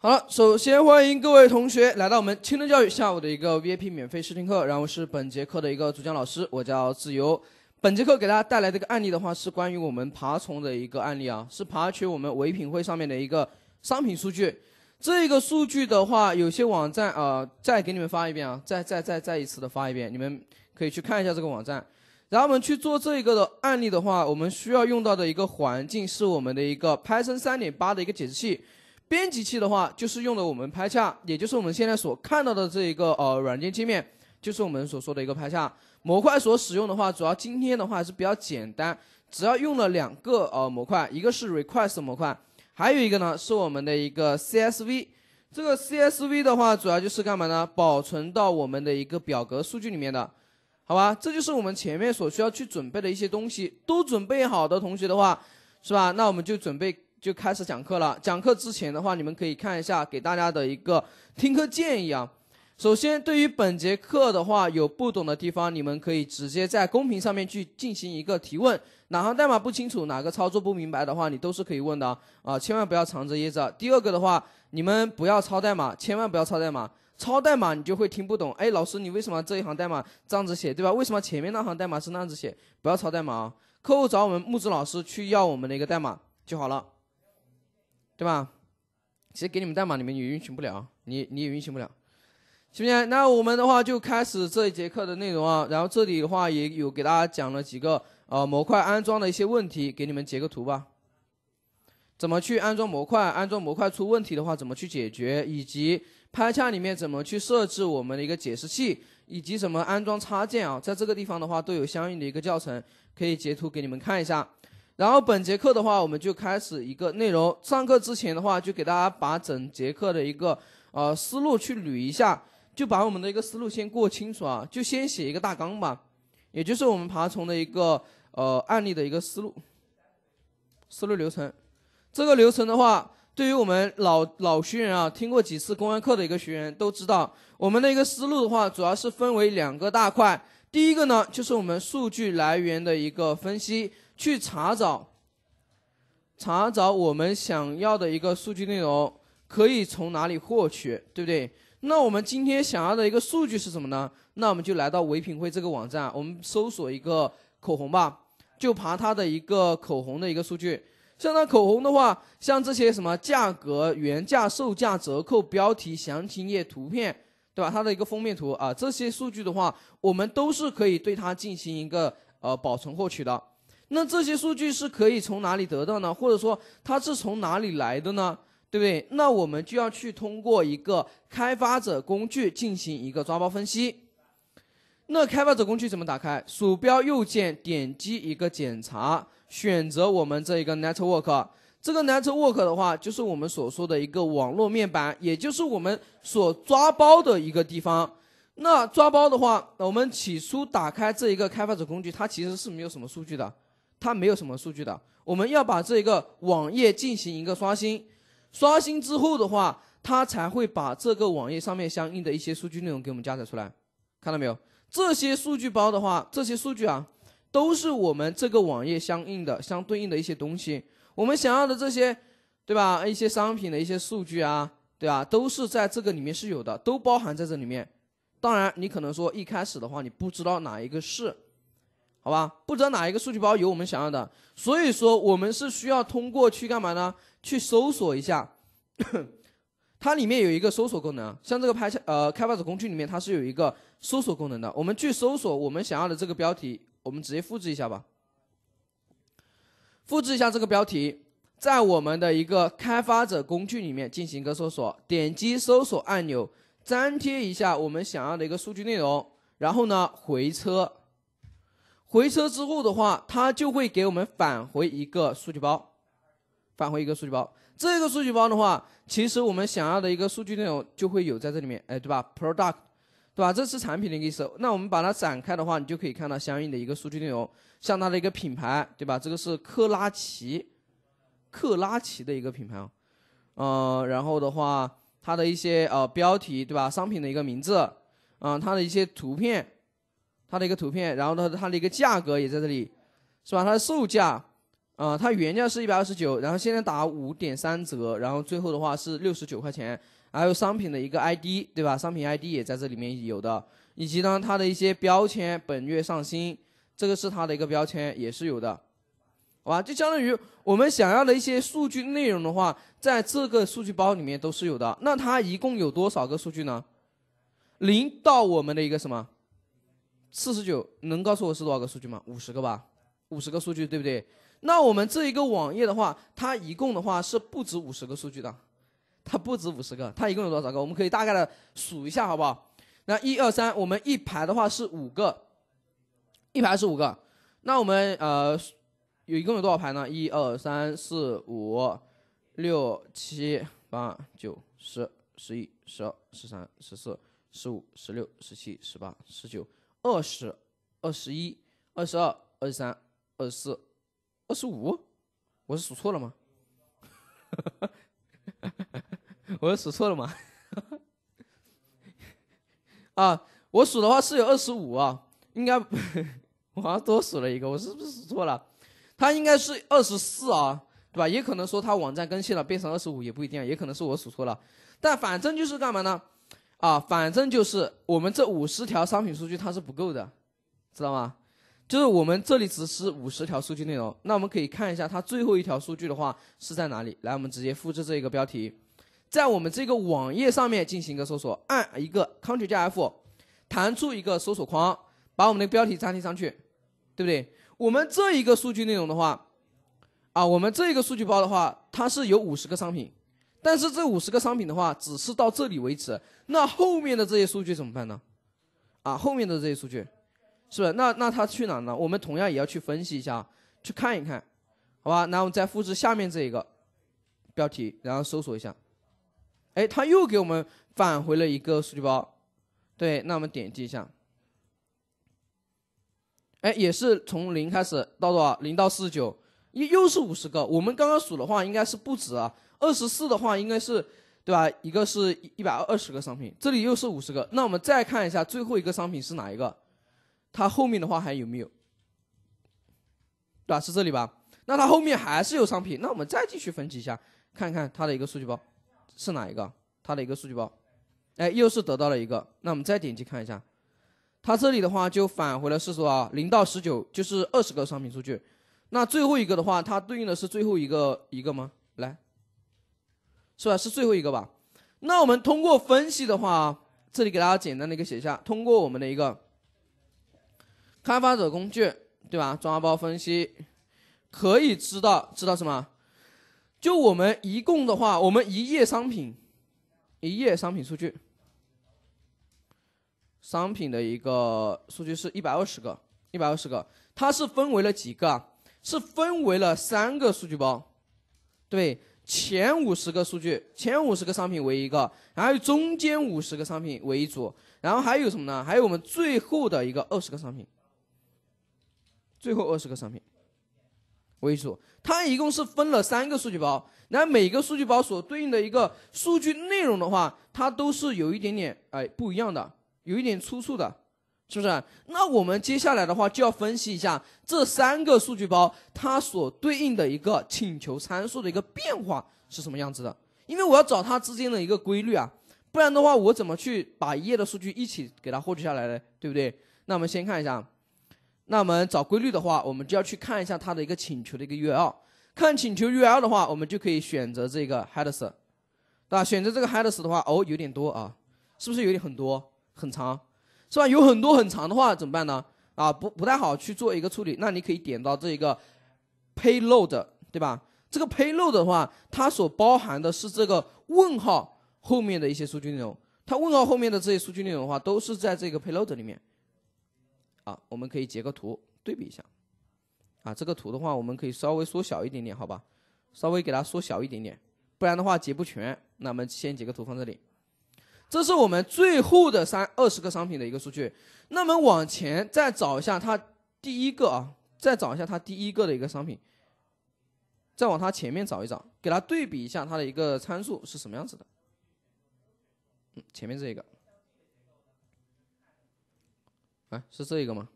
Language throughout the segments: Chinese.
好了，首先欢迎各位同学来到我们青灯教育下午的一个 VIP 免费试听课。然后是本节课的一个主讲老师，我叫自由。本节课给大家带来的一个案例的话，是关于我们爬虫的一个案例啊，是爬取我们唯品会上面的一个商品数据。这个数据的话，有些网站啊，再给你们发一遍啊，再再再再一次的发一遍，你们可以去看一下这个网站。然后我们去做这一个的案例的话，我们需要用到的一个环境是我们的一个 Python 三点八的一个解释器。编辑器的话，就是用的我们拍下，也就是我们现在所看到的这一个呃软件界面，就是我们所说的一个拍下模块所使用的话，主要今天的话还是比较简单，只要用了两个呃模块，一个是 request 模块，还有一个呢是我们的一个 CSV，这个 CSV 的话主要就是干嘛呢？保存到我们的一个表格数据里面的，好吧？这就是我们前面所需要去准备的一些东西，都准备好的同学的话，是吧？那我们就准备。就开始讲课了。讲课之前的话，你们可以看一下给大家的一个听课建议啊。首先，对于本节课的话，有不懂的地方，你们可以直接在公屏上面去进行一个提问。哪行代码不清楚，哪个操作不明白的话，你都是可以问的啊。啊，千万不要藏着掖着。第二个的话，你们不要抄代码，千万不要抄代码。抄代码你就会听不懂。哎，老师，你为什么这一行代码这样子写，对吧？为什么前面那行代码是那样子写？不要抄代码啊。客户找我们木子老师去要我们的一个代码就好了。对吧？其实给你们代码，你们也运行不了，你你也运行不了，行不行？那我们的话就开始这一节课的内容啊。然后这里的话也有给大家讲了几个呃模块安装的一些问题，给你们截个图吧。怎么去安装模块？安装模块出问题的话怎么去解决？以及拍下里面怎么去设置我们的一个解释器，以及怎么安装插件啊？在这个地方的话都有相应的一个教程，可以截图给你们看一下。然后本节课的话，我们就开始一个内容。上课之前的话，就给大家把整节课的一个呃思路去捋一下，就把我们的一个思路先过清楚啊，就先写一个大纲吧，也就是我们爬虫的一个呃案例的一个思路，思路流程。这个流程的话，对于我们老老学员啊，听过几次公开课的一个学员都知道，我们的一个思路的话，主要是分为两个大块。第一个呢，就是我们数据来源的一个分析。去查找，查找我们想要的一个数据内容可以从哪里获取，对不对？那我们今天想要的一个数据是什么呢？那我们就来到唯品会这个网站，我们搜索一个口红吧，就爬它的一个口红的一个数据。像它口红的话，像这些什么价格、原价、售价、折扣、标题、详情页、图片，对吧？它的一个封面图啊，这些数据的话，我们都是可以对它进行一个呃保存获取的。那这些数据是可以从哪里得到呢？或者说它是从哪里来的呢？对不对？那我们就要去通过一个开发者工具进行一个抓包分析。那开发者工具怎么打开？鼠标右键点击一个检查，选择我们这一个 Network。这个 Network 的话，就是我们所说的一个网络面板，也就是我们所抓包的一个地方。那抓包的话，我们起初打开这一个开发者工具，它其实是没有什么数据的。它没有什么数据的，我们要把这个网页进行一个刷新，刷新之后的话，它才会把这个网页上面相应的一些数据内容给我们加载出来。看到没有？这些数据包的话，这些数据啊，都是我们这个网页相应的、相对应的一些东西。我们想要的这些，对吧？一些商品的一些数据啊，对吧？都是在这个里面是有的，都包含在这里面。当然，你可能说一开始的话，你不知道哪一个是。好吧，不知道哪一个数据包有我们想要的，所以说我们是需要通过去干嘛呢？去搜索一下，它里面有一个搜索功能，像这个拍呃开发者工具里面它是有一个搜索功能的。我们去搜索我们想要的这个标题，我们直接复制一下吧。复制一下这个标题，在我们的一个开发者工具里面进行一个搜索，点击搜索按钮，粘贴一下我们想要的一个数据内容，然后呢回车。回车之后的话，它就会给我们返回一个数据包，返回一个数据包。这个数据包的话，其实我们想要的一个数据内容就会有在这里面，哎，对吧？Product，对吧？这是产品的意思。那我们把它展开的话，你就可以看到相应的一个数据内容，像它的一个品牌，对吧？这个是克拉奇，克拉奇的一个品牌啊。呃，然后的话，它的一些呃标题，对吧？商品的一个名字，嗯，它的一些图片。它的一个图片，然后它它的一个价格也在这里，是吧？它的售价，啊，它原价是一百二十九，然后现在打五点三折，然后最后的话是六十九块钱。还有商品的一个 ID，对吧？商品 ID 也在这里面有的，以及呢它的一些标签，本月上新，这个是它的一个标签，也是有的，好吧？就相当于我们想要的一些数据内容的话，在这个数据包里面都是有的。那它一共有多少个数据呢？零到我们的一个什么？四十九，能告诉我是多少个数据吗？五十个吧，五十个数据对不对？那我们这一个网页的话，它一共的话是不止五十个数据的，它不止五十个，它一共有多少个？我们可以大概的数一下，好不好？那一二三，我们一排的话是五个，一排是五个。那我们呃有一共有多少排呢？一二三四五六七八九十十一十二十三十四十五十六十七十八十九。二十，二十一，二十二，二十三，二十四，二十五，我是数错了吗？我是数错了吗？啊，我数的话是有二十五啊，应该 我好像多数了一个，我是不是数错了？他应该是二十四啊，对吧？也可能说他网站更新了，变成二十五也不一定，也可能是我数错了。但反正就是干嘛呢？啊，反正就是我们这五十条商品数据它是不够的，知道吗？就是我们这里只是五十条数据内容。那我们可以看一下它最后一条数据的话是在哪里。来，我们直接复制这一个标题，在我们这个网页上面进行一个搜索，按一个 Ctrl 加 F，弹出一个搜索框，把我们的标题粘贴上去，对不对？我们这一个数据内容的话，啊，我们这一个数据包的话，它是有五十个商品。但是这五十个商品的话，只是到这里为止，那后面的这些数据怎么办呢？啊，后面的这些数据，是不是？那那它去哪呢？我们同样也要去分析一下，去看一看，好吧？那我们再复制下面这一个标题，然后搜索一下，哎，他又给我们返回了一个数据包，对，那我们点击一下，哎，也是从零开始到多少？零到四十九，又又是五十个。我们刚刚数的话，应该是不止啊。二十四的话应该是，对吧？一个是一百二十个商品，这里又是五十个。那我们再看一下最后一个商品是哪一个？它后面的话还有没有？对吧？是这里吧？那它后面还是有商品。那我们再继续分析一下，看看它的一个数据包是哪一个？它的一个数据包，哎，又是得到了一个。那我们再点击看一下，它这里的话就返回了是说啊，零到十九就是二十个商品数据。那最后一个的话，它对应的是最后一个一个吗？是吧？是最后一个吧？那我们通过分析的话，这里给大家简单的一个写下。通过我们的一个开发者工具，对吧？抓包分析可以知道，知道什么？就我们一共的话，我们一页商品，一页商品数据，商品的一个数据是120个，120个，它是分为了几个？是分为了三个数据包，对。前五十个数据，前五十个商品为一个，然后中间五十个商品为一组，然后还有什么呢？还有我们最后的一个二十个商品，最后二十个商品为一组。它一共是分了三个数据包，然后每个数据包所对应的一个数据内容的话，它都是有一点点哎不一样的，有一点出处的。是不是？那我们接下来的话就要分析一下这三个数据包它所对应的一个请求参数的一个变化是什么样子的？因为我要找它之间的一个规律啊，不然的话我怎么去把一页的数据一起给它获取下来呢？对不对？那我们先看一下，那我们找规律的话，我们就要去看一下它的一个请求的一个 URL。看请求 URL 的话，我们就可以选择这个 headers，对吧？选择这个 headers 的话，哦，有点多啊，是不是有点很多，很长？是吧？有很多很长的话怎么办呢？啊，不不太好去做一个处理。那你可以点到这一个 payload，对吧？这个 payload 的话，它所包含的是这个问号后面的一些数据内容。它问号后面的这些数据内容的话，都是在这个 payload 里面。啊，我们可以截个图对比一下。啊，这个图的话，我们可以稍微缩小一点点，好吧？稍微给它缩小一点点，不然的话截不全。那我们先截个图放这里。这是我们最后的三二十个商品的一个数据，那么往前再找一下它第一个啊，再找一下它第一个的一个商品，再往它前面找一找，给它对比一下它的一个参数是什么样子的。嗯，前面这一个，哎，是这一个吗？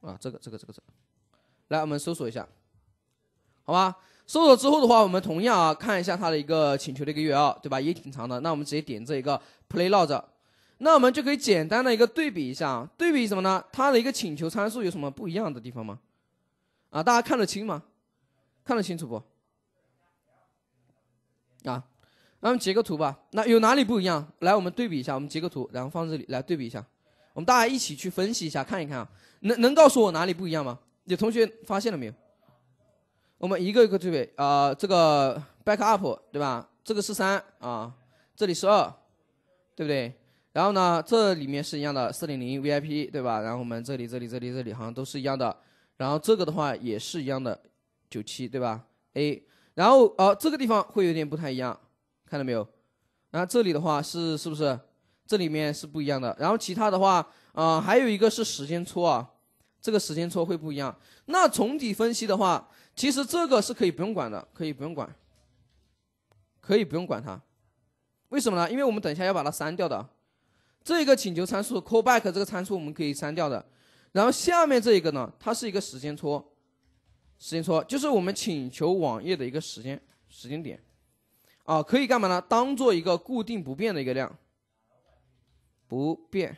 啊，这个这个这个这，来我们搜索一下，好吧？搜索之后的话，我们同样啊看一下它的一个请求的一个 URL，对吧？也挺长的。那我们直接点这一个 Play l o g d 那我们就可以简单的一个对比一下啊。对比什么呢？它的一个请求参数有什么不一样的地方吗？啊，大家看得清吗？看得清楚不？啊，那我们截个图吧。那有哪里不一样？来，我们对比一下，我们截个图，然后放这里来对比一下。我们大家一起去分析一下，看一看啊。能能告诉我哪里不一样吗？有同学发现了没有？我们一个一个对比，啊，这个 backup 对吧？这个是三啊，这里是二，对不对？然后呢，这里面是一样的四零零 VIP 对吧？然后我们这里这里这里这里好像都是一样的，然后这个的话也是一样的九七对吧？A，然后呃这个地方会有点不太一样，看到没有？然后这里的话是是不是这里面是不一样的？然后其他的话啊还有一个是时间戳啊，这个时间戳会不一样。那总体分析的话。其实这个是可以不用管的，可以不用管，可以不用管它。为什么呢？因为我们等一下要把它删掉的。这一个请求参数 callback 这个参数我们可以删掉的。然后下面这一个呢，它是一个时间戳，时间戳就是我们请求网页的一个时间时间点啊，可以干嘛呢？当做一个固定不变的一个量，不变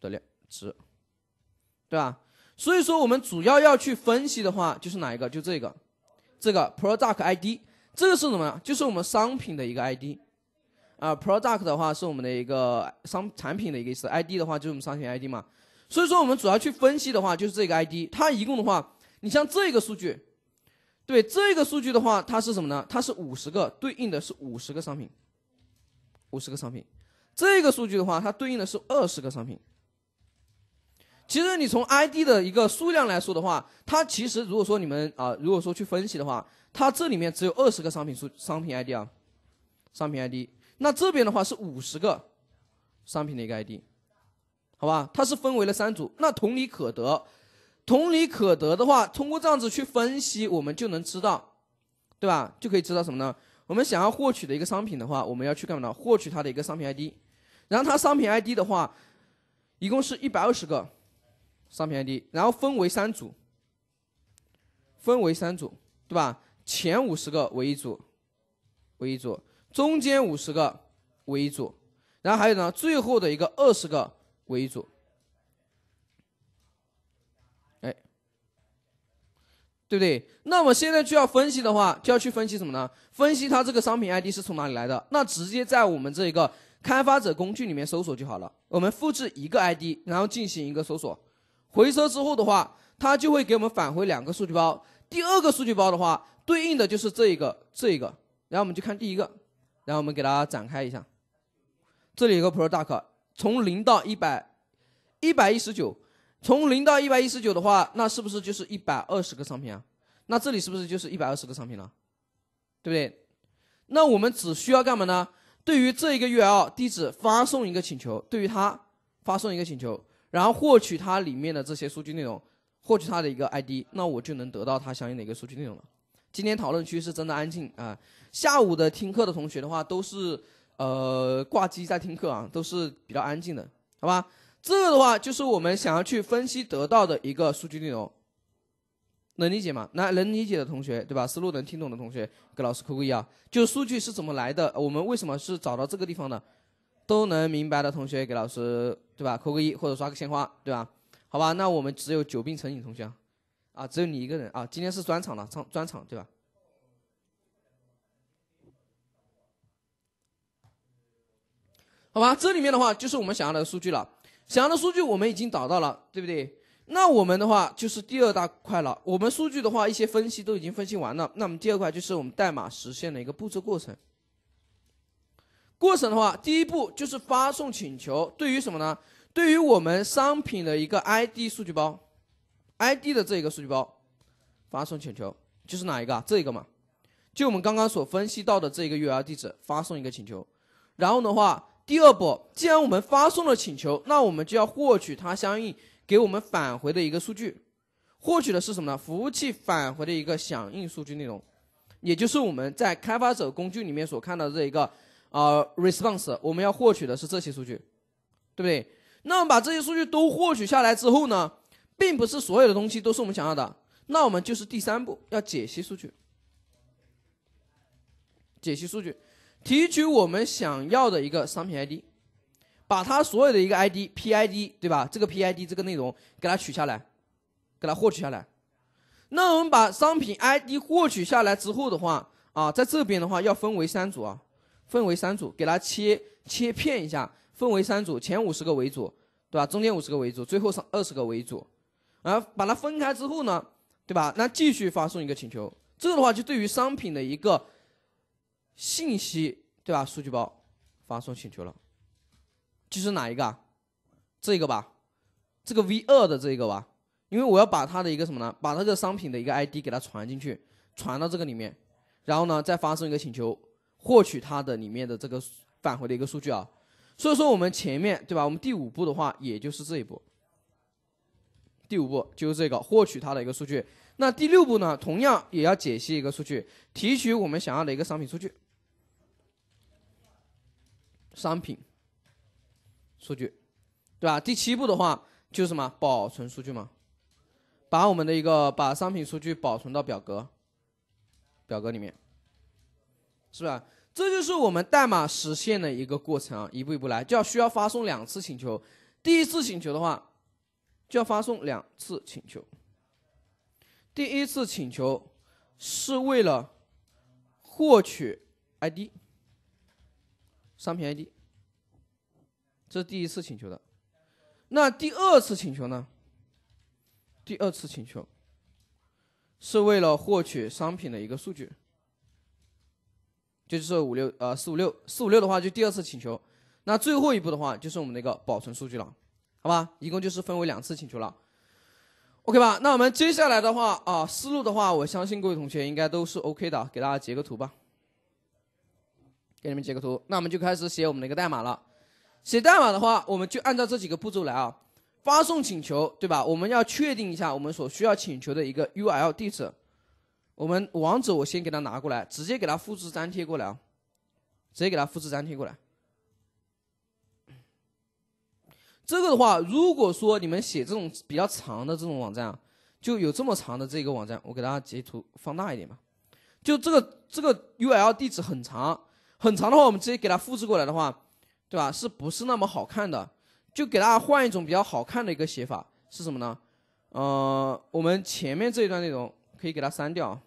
的量值，对吧？所以说，我们主要要去分析的话，就是哪一个？就这个，这个 product ID，这个是什么呢？就是我们商品的一个 ID，啊，product 的话是我们的一个商产品的一个意思 ID 的话，就是我们商品 ID 嘛。所以说，我们主要去分析的话，就是这个 ID。它一共的话，你像这个数据，对这个数据的话，它是什么呢？它是五十个，对应的是五十个商品，五十个商品。这个数据的话，它对应的是二十个商品。其实你从 ID 的一个数量来说的话，它其实如果说你们啊，如果说去分析的话，它这里面只有二十个商品数商品 ID 啊，商品 ID，那这边的话是五十个商品的一个 ID，好吧？它是分为了三组。那同理可得，同理可得的话，通过这样子去分析，我们就能知道，对吧？就可以知道什么呢？我们想要获取的一个商品的话，我们要去干嘛呢？获取它的一个商品 ID，然后它商品 ID 的话，一共是一百二十个。商品 ID，然后分为三组，分为三组，对吧？前五十个为一组，为一组；中间五十个为一组，然后还有呢，最后的一个二十个为一组。哎，对不对？那么现在就要分析的话，就要去分析什么呢？分析它这个商品 ID 是从哪里来的？那直接在我们这一个开发者工具里面搜索就好了。我们复制一个 ID，然后进行一个搜索。回车之后的话，它就会给我们返回两个数据包。第二个数据包的话，对应的就是这一个这一个。然后我们就看第一个，然后我们给它展开一下。这里有个 product，从零到一百一百一十九，从零到一百一十九的话，那是不是就是一百二十个商品啊？那这里是不是就是一百二十个商品了？对不对？那我们只需要干嘛呢？对于这一个 URL 地址发送一个请求，对于它发送一个请求。然后获取它里面的这些数据内容，获取它的一个 ID，那我就能得到它相应的一个数据内容了。今天讨论区是真的安静啊，下午的听课的同学的话都是呃挂机在听课啊，都是比较安静的，好吧？这个的话就是我们想要去分析得到的一个数据内容，能理解吗？那能理解的同学对吧？思路能听懂的同学给老师扣个一啊。就数据是怎么来的？我们为什么是找到这个地方的？都能明白的同学给老师。对吧？扣个一或者刷个鲜花，对吧？好吧，那我们只有久病成瘾同学，啊，只有你一个人啊。今天是专场了，专专场，对吧？好吧，这里面的话就是我们想要的数据了，想要的数据我们已经找到了，对不对？那我们的话就是第二大块了，我们数据的话一些分析都已经分析完了，那么第二块就是我们代码实现的一个步骤过程。过程的话，第一步就是发送请求，对于什么呢？对于我们商品的一个 ID 数据包，ID 的这一个数据包，发送请求就是哪一个？这一个嘛，就我们刚刚所分析到的这一个 URL 地址，发送一个请求。然后的话，第二步，既然我们发送了请求，那我们就要获取它相应给我们返回的一个数据，获取的是什么呢？服务器返回的一个响应数据内容，也就是我们在开发者工具里面所看到的这一个。啊，response，我们要获取的是这些数据，对不对？那我们把这些数据都获取下来之后呢，并不是所有的东西都是我们想要的，那我们就是第三步要解析数据，解析数据，提取我们想要的一个商品 ID，把它所有的一个 ID，PID，对吧？这个 PID 这个内容给它取下来，给它获取下来。那我们把商品 ID 获取下来之后的话，啊，在这边的话要分为三组啊。分为三组，给它切切片一下，分为三组，前五十个为主，对吧？中间五十个为主，最后上二十个为主，然后把它分开之后呢，对吧？那继续发送一个请求，这个的话就对于商品的一个信息，对吧？数据包发送请求了，就是哪一个？这个吧，这个 V 二的这个吧，因为我要把它的一个什么呢？把它个商品的一个 ID 给它传进去，传到这个里面，然后呢，再发送一个请求。获取它的里面的这个返回的一个数据啊，所以说我们前面对吧，我们第五步的话也就是这一步，第五步就是这个获取它的一个数据。那第六步呢，同样也要解析一个数据，提取我们想要的一个商品数据，商品数据，对吧？第七步的话就是什么？保存数据嘛，把我们的一个把商品数据保存到表格表格里面。是吧？这就是我们代码实现的一个过程啊，一步一步来，就要需要发送两次请求。第一次请求的话，就要发送两次请求。第一次请求是为了获取 ID，商品 ID，这是第一次请求的。那第二次请求呢？第二次请求是为了获取商品的一个数据。就是五六呃四五六四五六的话，就第二次请求。那最后一步的话，就是我们的一个保存数据了，好吧？一共就是分为两次请求了，OK 吧？那我们接下来的话啊，思路的话，我相信各位同学应该都是 OK 的，给大家截个图吧，给你们截个图。那我们就开始写我们的一个代码了。写代码的话，我们就按照这几个步骤来啊，发送请求，对吧？我们要确定一下我们所需要请求的一个 URL 地址。我们网址我先给他拿过来，直接给他复制粘贴过来啊，直接给他复制粘贴过来。这个的话，如果说你们写这种比较长的这种网站啊，就有这么长的这个网站，我给大家截图放大一点吧。就这个这个 URL 地址很长，很长的话，我们直接给它复制过来的话，对吧？是不是那么好看的？就给大家换一种比较好看的一个写法是什么呢？呃，我们前面这一段内容可以给它删掉。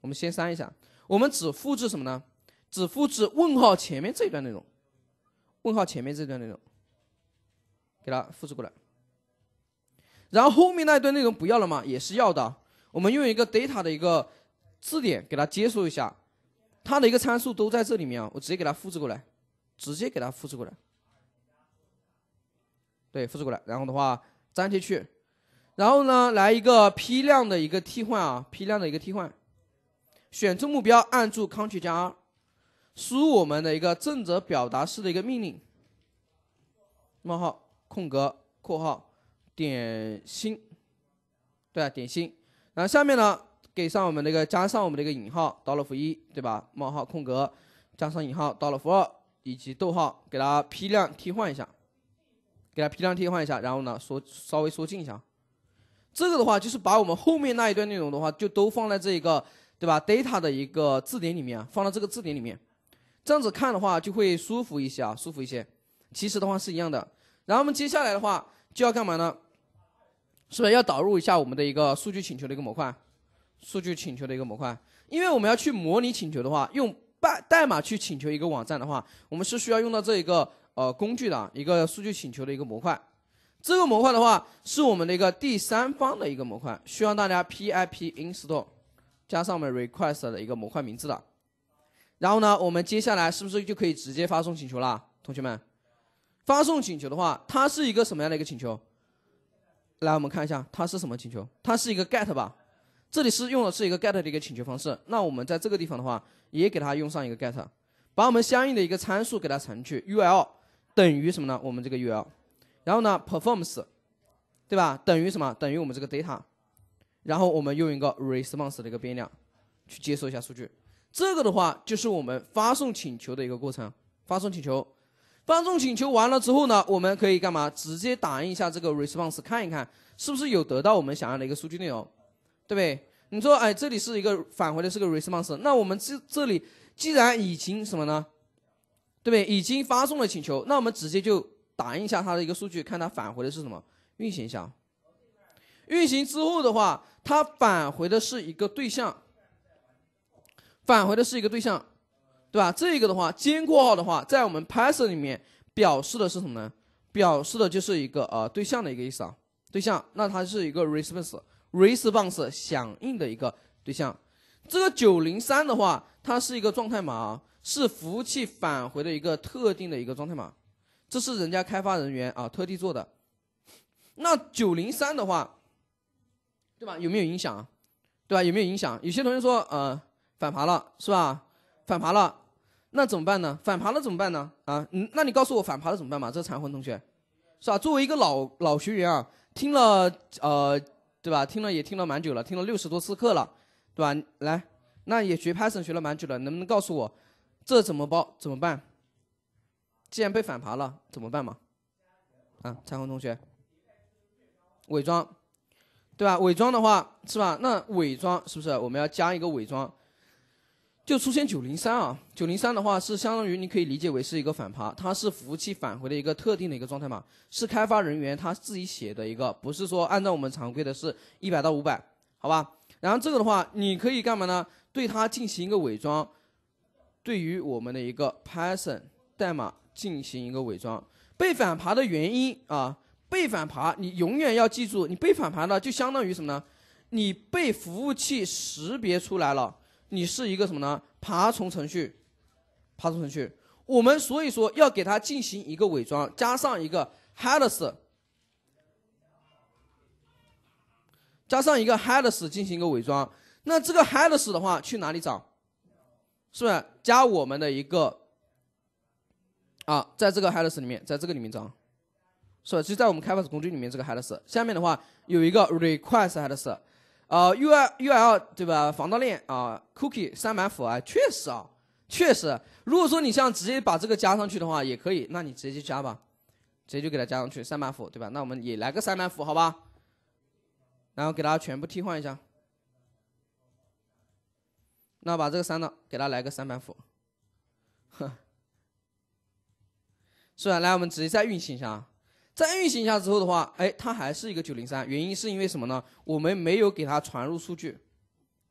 我们先删一下，我们只复制什么呢？只复制问号前面这一段内容，问号前面这段内容，给它复制过来。然后后面那一段内容不要了嘛，也是要的。我们用一个 data 的一个字典给它接收一下，它的一个参数都在这里面啊。我直接给它复制过来，直接给它复制过来。对，复制过来，然后的话粘贴去，然后呢来一个批量的一个替换啊，批量的一个替换。选中目标，按住 Ctrl 加 R，输入我们的一个正则表达式的一个命令：冒号空格括号点星，对啊点星。然后下面呢，给上我们的一个加上我们的一个引号，到了负一，对吧？冒号空格加上引号，到了负二，以及逗号，给它批量替换一下，给它批量替换一下。然后呢，缩稍微缩进一下。这个的话，就是把我们后面那一段内容的话，就都放在这一个。对吧？data 的一个字典里面，放到这个字典里面，这样子看的话就会舒服一些啊，舒服一些。其实的话是一样的。然后我们接下来的话就要干嘛呢？是不是要导入一下我们的一个数据请求的一个模块？数据请求的一个模块，因为我们要去模拟请求的话，用代代码去请求一个网站的话，我们是需要用到这一个呃工具的一个数据请求的一个模块。这个模块的话是我们的一个第三方的一个模块，需要大家 pip install。加上我们 request 的一个模块名字的。然后呢，我们接下来是不是就可以直接发送请求了？同学们，发送请求的话，它是一个什么样的一个请求？来，我们看一下，它是什么请求？它是一个 get 吧？这里是用的是一个 get 的一个请求方式。那我们在这个地方的话，也给它用上一个 get，把我们相应的一个参数给它传去，u l 等于什么呢？我们这个 u l，然后呢，performance，对吧？等于什么？等于我们这个 data。然后我们用一个 response 的一个变量去接收一下数据，这个的话就是我们发送请求的一个过程。发送请求，发送请求完了之后呢，我们可以干嘛？直接打印一下这个 response，看一看是不是有得到我们想要的一个数据内容，对不对？你说，哎，这里是一个返回的是个 response，那我们这这里既然已经什么呢，对不对？已经发送了请求，那我们直接就打印一下它的一个数据，看它返回的是什么。运行一下。运行之后的话，它返回的是一个对象，返回的是一个对象，对吧？这个的话，尖括号的话，在我们 Python 里面表示的是什么呢？表示的就是一个呃对象的一个意思啊，对象。那它是一个 response，response 响应的一个对象。这个903的话，它是一个状态码啊，是服务器返回的一个特定的一个状态码，这是人家开发人员啊特地做的。那903的话。对吧？有没有影响？对吧？有没有影响？有些同学说，呃，反爬了，是吧？反爬了，那怎么办呢？反爬了怎么办呢？啊，嗯，那你告诉我反爬了怎么办嘛？这残彩虹同学，是吧？作为一个老老学员啊，听了，呃，对吧？听了也听了蛮久了，听了六十多次课了，对吧？来，那也学 Python 学了蛮久了，能不能告诉我，这怎么包？怎么办？既然被反爬了，怎么办嘛？啊，彩虹同学，伪装。对吧？伪装的话是吧？那伪装是不是我们要加一个伪装？就出现九零三啊，九零三的话是相当于你可以理解为是一个反爬，它是服务器返回的一个特定的一个状态码，是开发人员他自己写的一个，不是说按照我们常规的是一百到五百，好吧？然后这个的话，你可以干嘛呢？对它进行一个伪装，对于我们的一个 Python 代码进行一个伪装。被反爬的原因啊。被反爬，你永远要记住，你被反爬呢，就相当于什么呢？你被服务器识别出来了，你是一个什么呢？爬虫程序，爬虫程序。我们所以说要给它进行一个伪装，加上一个 headers，加上一个 headers 进行一个伪装。那这个 headers 的话去哪里找？是不是加我们的一个啊？在这个 headers 里面，在这个里面找。是吧？就在我们开发者工具里面，这个 headers 下面的话有一个 request headers，呃，u l u l 对吧？防盗链啊，cookie 三板斧啊，确实啊，确实。如果说你像直接把这个加上去的话，也可以，那你直接就加吧，直接就给它加上去三板斧，对吧？那我们也来个三板斧，好吧？然后给它全部替换一下，那把这个删了，给它来个三板斧，哼，是吧？来，我们直接再运行一下啊。再运行一下之后的话，哎，它还是一个九零三，原因是因为什么呢？我们没有给它传入数据，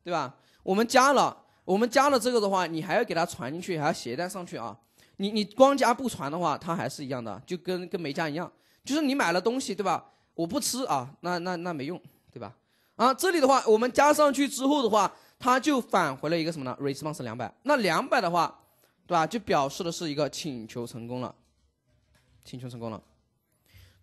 对吧？我们加了，我们加了这个的话，你还要给它传进去，还要携带上去啊。你你光加不传的话，它还是一样的，就跟跟没加一样。就是你买了东西，对吧？我不吃啊，那那那没用，对吧？啊，这里的话，我们加上去之后的话，它就返回了一个什么呢？response 两百，那两百的话，对吧？就表示的是一个请求成功了，请求成功了。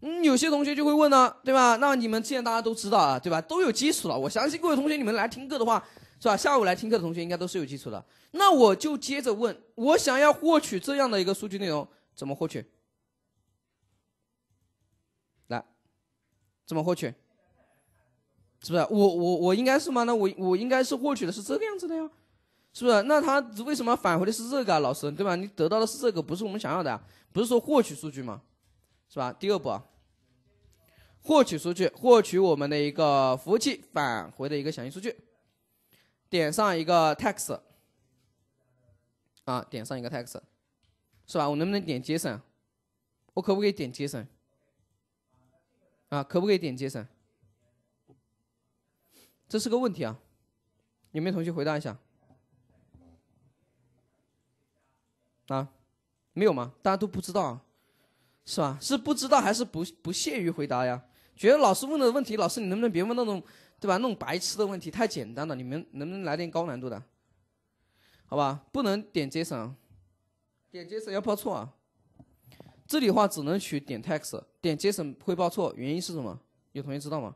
嗯，有些同学就会问呢，对吧？那你们既然大家都知道啊，对吧？都有基础了。我相信各位同学你们来听课的话，是吧？下午来听课的同学应该都是有基础的。那我就接着问，我想要获取这样的一个数据内容，怎么获取？来，怎么获取？是不是？我我我应该是吗？那我我应该是获取的是这个样子的呀？是不是？那他为什么返回的是这个啊？老师，对吧？你得到的是这个，不是我们想要的，不是说获取数据吗？是吧？第二步啊，获取数据，获取我们的一个服务器返回的一个响应数据，点上一个 text 啊，点上一个 text，是吧？我能不能点 JSON？我可不可以点 JSON？啊，可不可以点 JSON？这是个问题啊！有没有同学回答一下？啊，没有吗？大家都不知道？啊。是吧？是不知道还是不不屑于回答呀？觉得老师问的问题，老师你能不能别问那种，对吧？那种白痴的问题太简单了，你们能不能来点高难度的？好吧，不能点 JSON，点 JSON 要报错啊。这里话只能取点 text，点 JSON 会报错，原因是什么？有同学知道吗？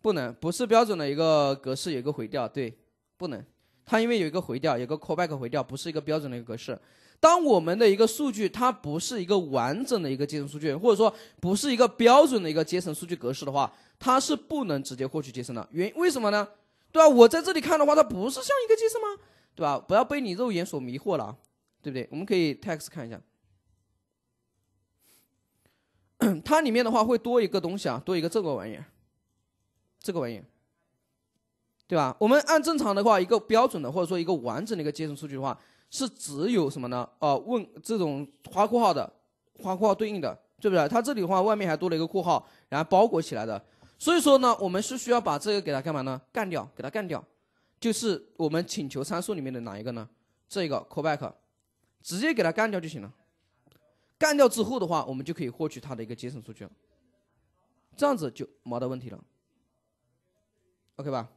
不能，不是标准的一个格式，有个回调，对，不能。它因为有一个回调，有个 c a l l b a c k 回调，不是一个标准的一个格式。当我们的一个数据它不是一个完整的一个阶层数据，或者说不是一个标准的一个阶层数据格式的话，它是不能直接获取阶层的。原为什么呢？对吧？我在这里看的话，它不是像一个阶层吗？对吧？不要被你肉眼所迷惑了，对不对？我们可以 text 看一下，它里面的话会多一个东西啊，多一个这个玩意儿，这个玩意儿，对吧？我们按正常的话，一个标准的或者说一个完整的一个阶层数据的话。是只有什么呢？哦，问这种花括号的花括号对应的，对不对？它这里的话外面还多了一个括号，然后包裹起来的。所以说呢，我们是需要把这个给它干嘛呢？干掉，给它干掉。就是我们请求参数里面的哪一个呢？这个 callback，直接给它干掉就行了。干掉之后的话，我们就可以获取它的一个节省数据了。这样子就没得问题了。OK 吧？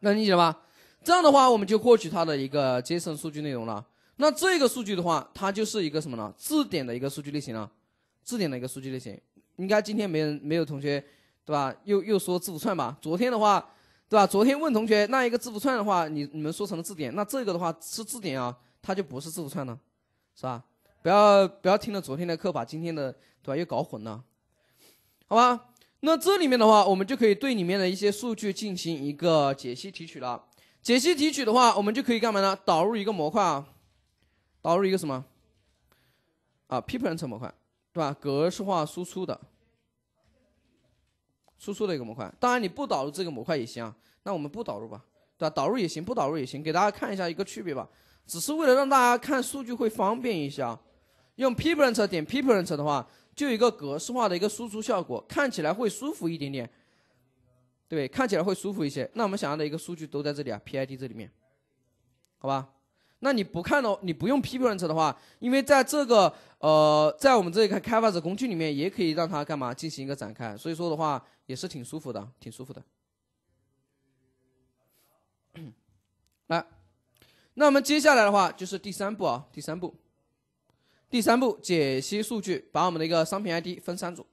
能理解吧？这样的话，我们就获取它的一个 JSON 数据内容了。那这个数据的话，它就是一个什么呢？字典的一个数据类型了。字典的一个数据类型，应该今天没人没有同学，对吧？又又说字符串吧？昨天的话，对吧？昨天问同学那一个字符串的话，你你们说成了字典。那这个的话是字典啊，它就不是字符串了，是吧？不要不要听了昨天的课把今天的对吧又搞混了，好吧？那这里面的话，我们就可以对里面的一些数据进行一个解析提取了。解析提取的话，我们就可以干嘛呢？导入一个模块啊，导入一个什么啊 p e p r e n t 模块，对吧？格式化输出的，输出的一个模块。当然你不导入这个模块也行啊。那我们不导入吧，对吧？导入也行，不导入也行，给大家看一下一个区别吧。只是为了让大家看数据会方便一些啊。用 p e p r e n t 点 p e p r e n t 的话，就有一个格式化的一个输出效果，看起来会舒服一点点。对，看起来会舒服一些。那我们想要的一个数据都在这里啊，PID 这里面，好吧？那你不看的，你不用 P Branch 的话，因为在这个呃，在我们这个开发者工具里面，也可以让它干嘛进行一个展开，所以说的话也是挺舒服的，挺舒服的。来，那我们接下来的话就是第三步啊，第三步，第三步解析数据，把我们的一个商品 ID 分三组。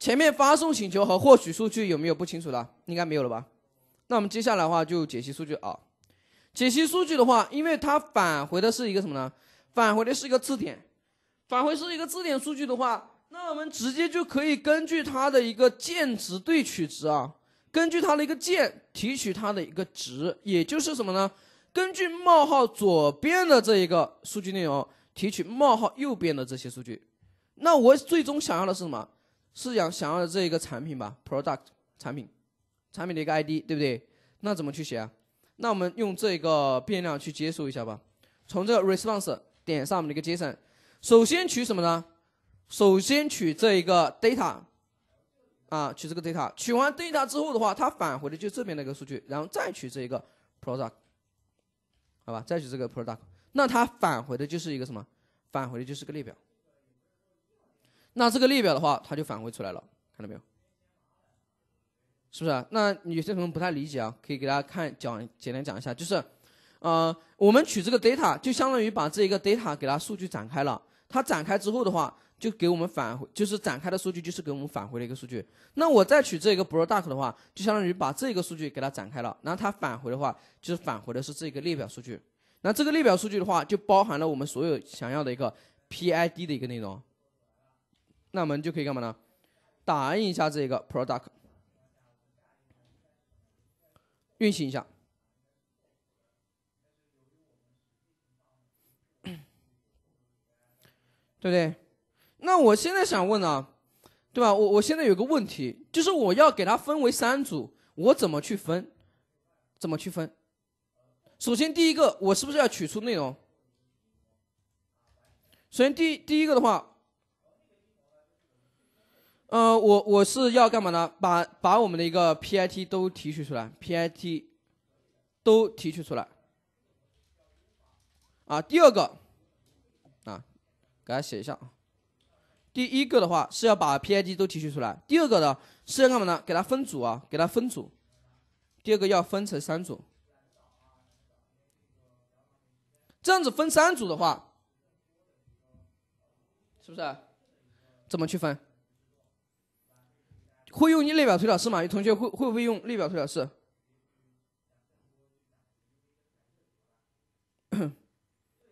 前面发送请求和获取数据有没有不清楚的？应该没有了吧？那我们接下来的话就解析数据啊。解析数据的话，因为它返回的是一个什么呢？返回的是一个字典。返回是一个字典数据的话，那我们直接就可以根据它的一个键值对取值啊。根据它的一个键提取它的一个值，也就是什么呢？根据冒号左边的这一个数据内容提取冒号右边的这些数据。那我最终想要的是什么？是想想要的这一个产品吧，product 产品，产品的一个 ID 对不对？那怎么去写啊？那我们用这一个变量去接收一下吧。从这个 response 点上我们的一个 JSON，首先取什么呢？首先取这一个 data 啊，取这个 data。取完 data 之后的话，它返回的就这边的一个数据，然后再取这一个 product，好吧？再取这个 product，那它返回的就是一个什么？返回的就是个列表。那这个列表的话，它就返回出来了，看到没有？是不是？那有些同学不太理解啊，可以给大家看讲简单讲一下，就是，呃，我们取这个 data 就相当于把这一个 data 给它数据展开了，它展开之后的话，就给我们返回，就是展开的数据就是给我们返回了一个数据。那我再取这个 product 的话，就相当于把这个数据给它展开了，然后它返回的话，就是返回的是这个列表数据。那这个列表数据的话，就包含了我们所有想要的一个 pid 的一个内容。那我们就可以干嘛呢？打印一下这个 product，运行一下，对不对？那我现在想问呢，对吧？我我现在有个问题，就是我要给它分为三组，我怎么去分？怎么去分？首先第一个，我是不是要取出内容？首先第第一个的话。嗯，我我是要干嘛呢？把把我们的一个 PIT 都提取出来，PIT 都提取出来。啊，第二个，啊，给它写一下啊。第一个的话是要把 PIT 都提取出来，第二个的是要干嘛呢？给它分组啊，给它分组。第二个要分成三组，这样子分三组的话，是不是？怎么区分？会用列表推导式吗？有同学会会不会用列表推导式？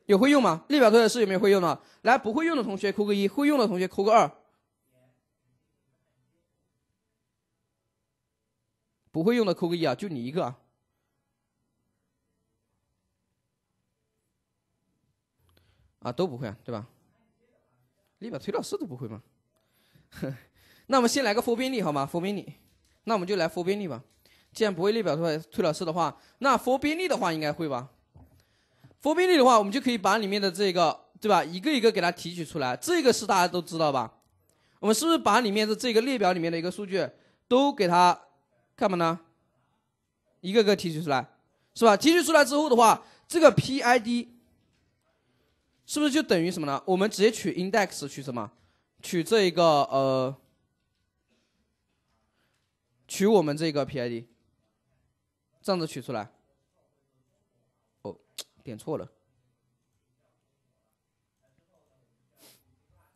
有会用吗？列表推导式有没有会用的？来，不会用的同学扣个一，会用的同学扣个二。不会用的扣个一啊，就你一个。啊，都不会啊，对吧？列表推导式都不会吗？哼。那我们先来个 for 便利好吗？for 便利，那我们就来 for 便利吧。既然不会列表来，推老师的话，那 for 便利的话应该会吧？for 便利的话，我们就可以把里面的这个对吧，一个一个给它提取出来。这个是大家都知道吧？我们是不是把里面的这个列表里面的一个数据都给它干嘛呢？一个个提取出来，是吧？提取出来之后的话，这个 PID 是不是就等于什么呢？我们直接取 index 取什么？取这一个呃。取我们这个 pid，这样子取出来。哦，点错了，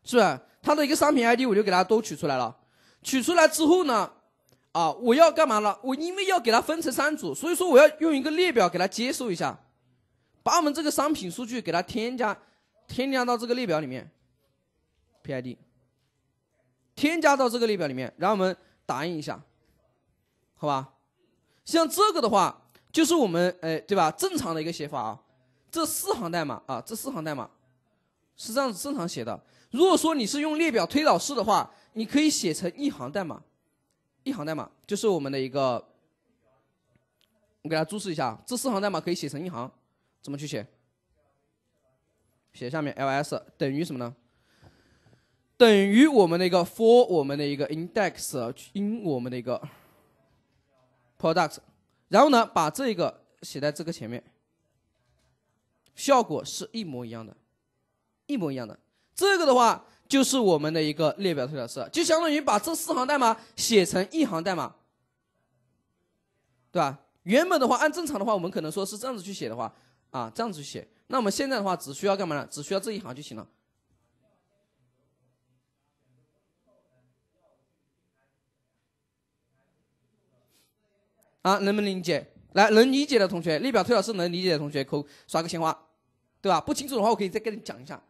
是吧？它的一个商品 id 我就给它都取出来了。取出来之后呢，啊，我要干嘛了？我因为要给它分成三组，所以说我要用一个列表给它接收一下，把我们这个商品数据给它添加添加到这个列表里面。pid 添加到这个列表里面，然后我们打印一下。好吧，像这个的话，就是我们哎，对吧？正常的一个写法啊，这四行代码啊，这四行代码是这样子正常写的。如果说你是用列表推导式的话，你可以写成一行代码，一行代码就是我们的一个。我给大家注释一下，这四行代码可以写成一行，怎么去写？写下面，l s 等于什么呢？等于我们的一个 for 我们的一个 index in 我们的一个。product，然后呢，把这个写在这个前面，效果是一模一样的，一模一样的。这个的话就是我们的一个列表推导式，就相当于把这四行代码写成一行代码，对吧？原本的话，按正常的话，我们可能说是这样子去写的话，啊，这样子去写。那我们现在的话，只需要干嘛呢？只需要这一行就行了。啊，能不能理解？来，能理解的同学，列表推导是能理解的同学扣刷个鲜花，对吧？不清楚的话，我可以再跟你讲一下，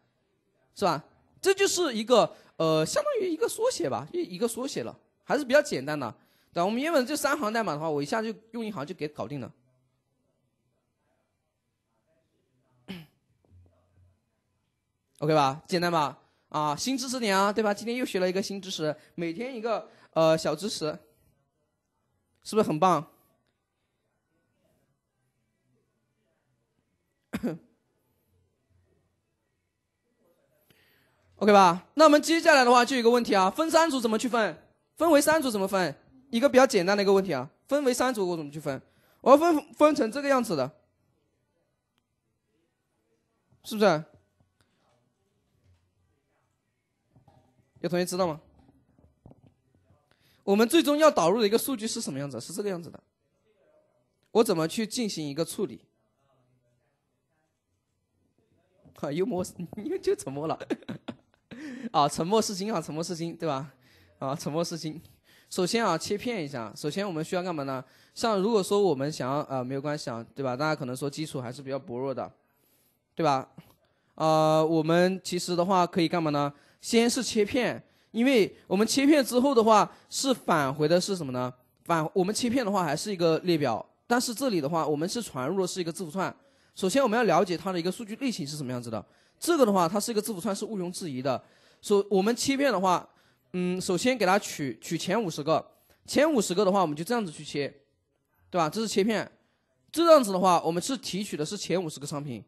是吧？这就是一个呃，相当于一个缩写吧，一一个缩写了，还是比较简单的，对我们原本这三行代码的话，我一下就用一行就给搞定了，OK 吧？简单吧？啊，新知识点啊，对吧？今天又学了一个新知识，每天一个呃小知识，是不是很棒？OK 吧，那我们接下来的话就有一个问题啊，分三组怎么去分？分为三组怎么分？一个比较简单的一个问题啊，分为三组我怎么去分？我要分分成这个样子的，是不是？有同学知道吗？我们最终要导入的一个数据是什么样子？是这个样子的，我怎么去进行一个处理？啊，又摸，你 就怎么了？啊，沉默是金啊，沉默是金，对吧？啊，沉默是金。首先啊，切片一下。首先，我们需要干嘛呢？像如果说我们想要，呃，没有关系啊，对吧？大家可能说基础还是比较薄弱的，对吧？啊，我们其实的话可以干嘛呢？先是切片，因为我们切片之后的话是返回的是什么呢？返我们切片的话还是一个列表，但是这里的话我们是传入的是一个字符串。首先，我们要了解它的一个数据类型是什么样子的。这个的话，它是一个字符串，是毋庸置疑的。所我们切片的话，嗯，首先给它取取前五十个，前五十个的话，我们就这样子去切，对吧？这是切片，这样子的话，我们是提取的是前五十个商品。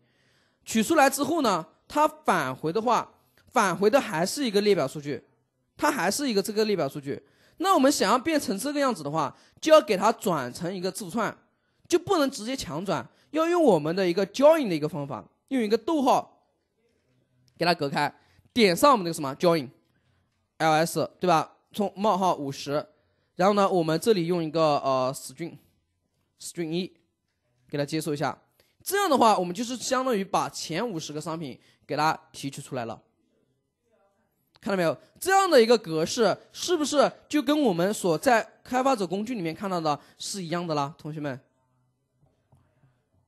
取出来之后呢，它返回的话，返回的还是一个列表数据，它还是一个这个列表数据。那我们想要变成这个样子的话，就要给它转成一个字符串，就不能直接强转，要用我们的一个 join 的一个方法，用一个逗号。给它隔开，点上我们那个什么 join，ls 对吧？从冒号五十，然后呢，我们这里用一个呃 string，string 一，给它接收一下。这样的话，我们就是相当于把前五十个商品给它提取出来了。看到没有？这样的一个格式，是不是就跟我们所在开发者工具里面看到的是一样的啦？同学们。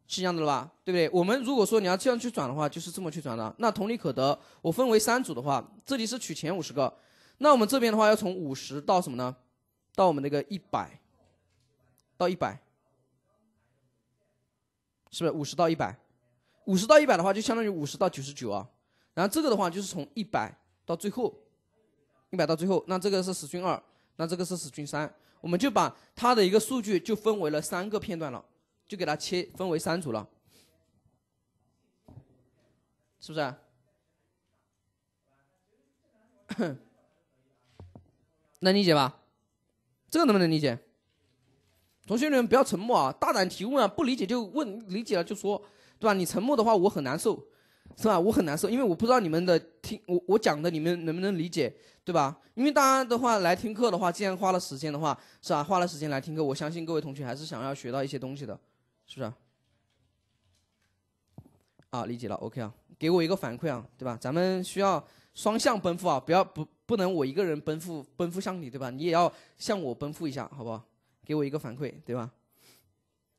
是一样的了吧，对不对？我们如果说你要这样去转的话，就是这么去转的。那同理可得，我分为三组的话，这里是取前五十个，那我们这边的话要从五十到什么呢？到我们那个一百，到一百，是不是五十到一百？五十到一百的话，就相当于五十到九十九啊。然后这个的话就是从一百到最后，一百到最后，那这个是时均二，那这个是时均三，我们就把它的一个数据就分为了三个片段了。就给它切分为三组了，是不是？能理解吧？这个能不能理解？同学们不要沉默啊，大胆提问啊！不理解就问，理解了就说，对吧？你沉默的话，我很难受，是吧？我很难受，因为我不知道你们的听我我讲的你们能不能理解，对吧？因为大家的话来听课的话，既然花了时间的话，是吧？花了时间来听课，我相信各位同学还是想要学到一些东西的。是不是？啊，理解了，OK 啊，给我一个反馈啊，对吧？咱们需要双向奔赴啊，不要不不能我一个人奔赴奔赴向你，对吧？你也要向我奔赴一下，好不好？给我一个反馈，对吧？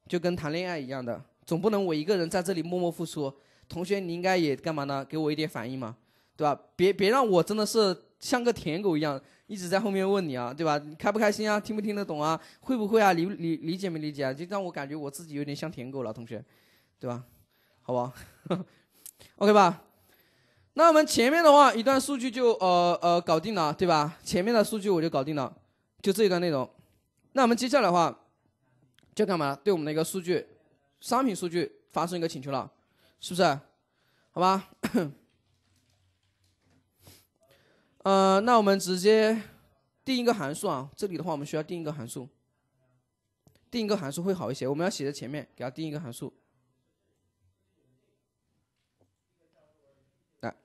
就跟谈恋爱一样的，总不能我一个人在这里默默付出。同学，你应该也干嘛呢？给我一点反应嘛，对吧？别别让我真的是。像个舔狗一样，一直在后面问你啊，对吧？开不开心啊？听不听得懂啊？会不会啊？理理理解没理解啊？就让我感觉我自己有点像舔狗了，同学，对吧？好吧，OK 吧？那我们前面的话，一段数据就呃呃搞定了，对吧？前面的数据我就搞定了，就这一段内容。那我们接下来的话，就干嘛？对我们的一个数据，商品数据发生一个请求了，是不是？好吧。呃，那我们直接定一个函数啊。这里的话，我们需要定一个函数，定一个函数会好一些。我们要写在前面，给它定一个函数。来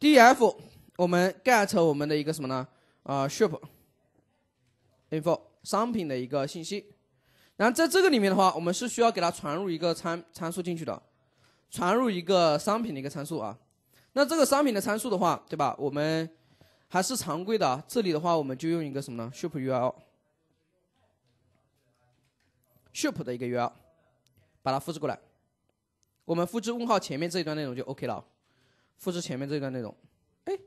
，df，我们 get 我们的一个什么呢？啊，shop info 商品的一个信息。然后在这个里面的话，我们是需要给它传入一个参参数进去的，传入一个商品的一个参数啊。那这个商品的参数的话，对吧？我们还是常规的，这里的话我们就用一个什么呢 s h i p u r l s h i p 的一个 URL，把它复制过来。我们复制问号前面这一段内容就 OK 了，复制前面这一段内容。哎，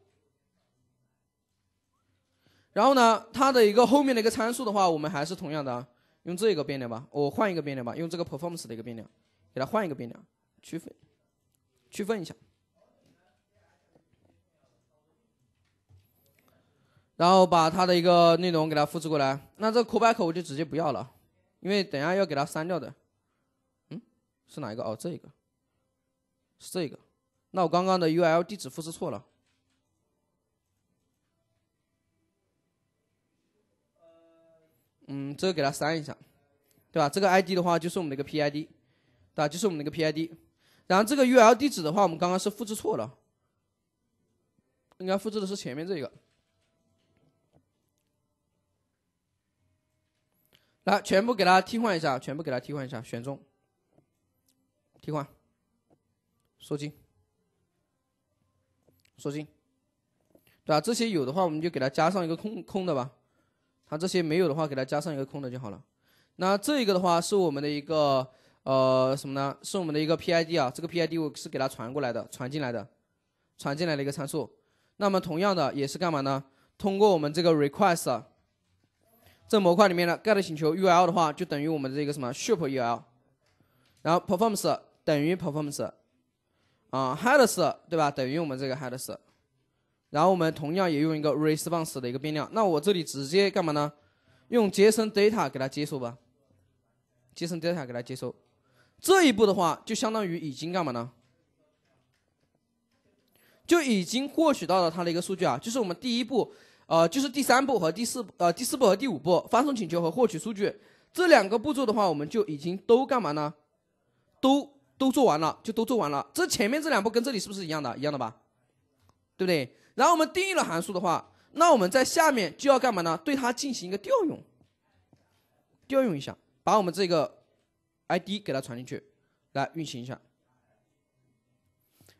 然后呢，它的一个后面的一个参数的话，我们还是同样的啊，用这个变量吧，我换一个变量吧，用这个 performance 的一个变量，给它换一个变量，区分，区分一下。然后把它的一个内容给它复制过来，那这口白口我就直接不要了，因为等下要给它删掉的。嗯，是哪一个？哦，这一个是这个。那我刚刚的 U L 地址复制错了。嗯，这个给它删一下，对吧？这个 I D 的话就是我们的一个 P I D，对吧？就是我们的一个 P I D。然后这个 U L 地址的话，我们刚刚是复制错了，应该复制的是前面这个。来，全部给它替换一下，全部给它替换一下，选中，替换，缩进，缩进，对吧？这些有的话，我们就给它加上一个空空的吧。它这些没有的话，给它加上一个空的就好了。那这一个的话是我们的一个呃什么呢？是我们的一个 P I D 啊，这个 P I D 我是给它传过来的，传进来的，传进来的一个参数。那么同样的，也是干嘛呢？通过我们这个 request。这模块里面的 get 请求 URL 的话，就等于我们这个什么 s h i p URL，然后 performance 等于 performance，啊 headers 对吧？等于我们这个 headers，然后我们同样也用一个 response 的一个变量。那我这里直接干嘛呢？用 JSON data 给它接收吧，JSON data 给它接收。这一步的话，就相当于已经干嘛呢？就已经获取到了它的一个数据啊，就是我们第一步。呃，就是第三步和第四呃，第四步和第五步发送请求和获取数据这两个步骤的话，我们就已经都干嘛呢？都都做完了，就都做完了。这前面这两步跟这里是不是一样的？一样的吧？对不对？然后我们定义了函数的话，那我们在下面就要干嘛呢？对它进行一个调用，调用一下，把我们这个 ID 给它传进去，来运行一下。